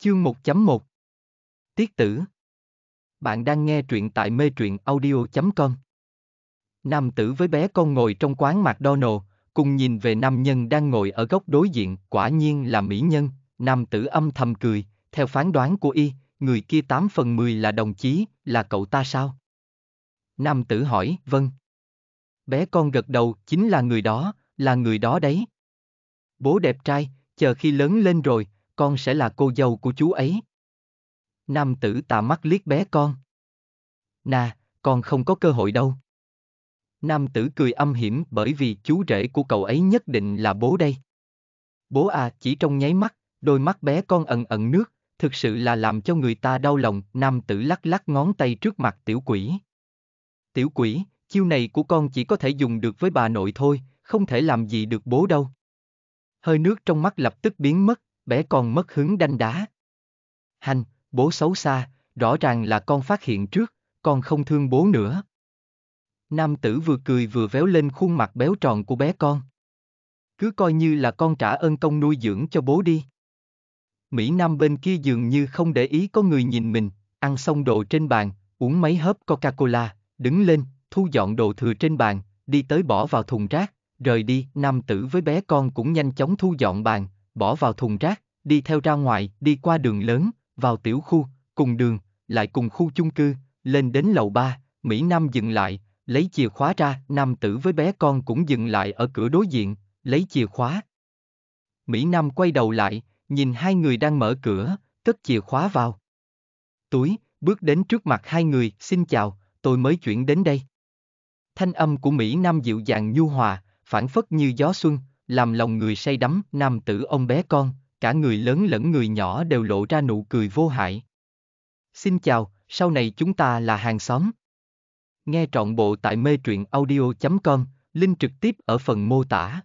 Chương 1.1 Tiết tử Bạn đang nghe truyện tại mê truyện audio.com Nam tử với bé con ngồi trong quán McDonald, cùng nhìn về nam nhân đang ngồi ở góc đối diện, quả nhiên là mỹ nhân, nam tử âm thầm cười, theo phán đoán của y, người kia 8 phần 10 là đồng chí, là cậu ta sao? Nam tử hỏi, vâng. Bé con gật đầu, chính là người đó, là người đó đấy. Bố đẹp trai, chờ khi lớn lên rồi, con sẽ là cô dâu của chú ấy. Nam tử tà mắt liếc bé con. Nà, con không có cơ hội đâu. Nam tử cười âm hiểm bởi vì chú rể của cậu ấy nhất định là bố đây. Bố à, chỉ trong nháy mắt, đôi mắt bé con ẩn ẩn nước, thực sự là làm cho người ta đau lòng, nam tử lắc lắc ngón tay trước mặt tiểu quỷ. Tiểu quỷ, chiêu này của con chỉ có thể dùng được với bà nội thôi, không thể làm gì được bố đâu. Hơi nước trong mắt lập tức biến mất, bé con mất hứng đanh đá. Hành, bố xấu xa, rõ ràng là con phát hiện trước, con không thương bố nữa. Nam tử vừa cười vừa véo lên khuôn mặt béo tròn của bé con. Cứ coi như là con trả ơn công nuôi dưỡng cho bố đi. Mỹ Nam bên kia dường như không để ý có người nhìn mình, ăn xong đồ trên bàn, uống mấy hớp Coca-Cola, đứng lên, thu dọn đồ thừa trên bàn, đi tới bỏ vào thùng rác, rời đi, nam tử với bé con cũng nhanh chóng thu dọn bàn, bỏ vào thùng rác, đi theo ra ngoài, đi qua đường lớn, vào tiểu khu, cùng đường, lại cùng khu chung cư, lên đến lầu 3, Mỹ Nam dừng lại, lấy chìa khóa ra, nam tử với bé con cũng dừng lại ở cửa đối diện, lấy chìa khóa. Mỹ Nam quay đầu lại, nhìn hai người đang mở cửa, cất chìa khóa vào. Túi, bước đến trước mặt hai người, xin chào, tôi mới chuyển đến đây. Thanh âm của Mỹ Nam dịu dàng nhu hòa, phản phất như gió xuân, làm lòng người say đắm, nam tử ông bé con, cả người lớn lẫn người nhỏ đều lộ ra nụ cười vô hại. Xin chào, sau này chúng ta là hàng xóm. Nghe trọn bộ tại mê truyện audio.com, link trực tiếp ở phần mô tả.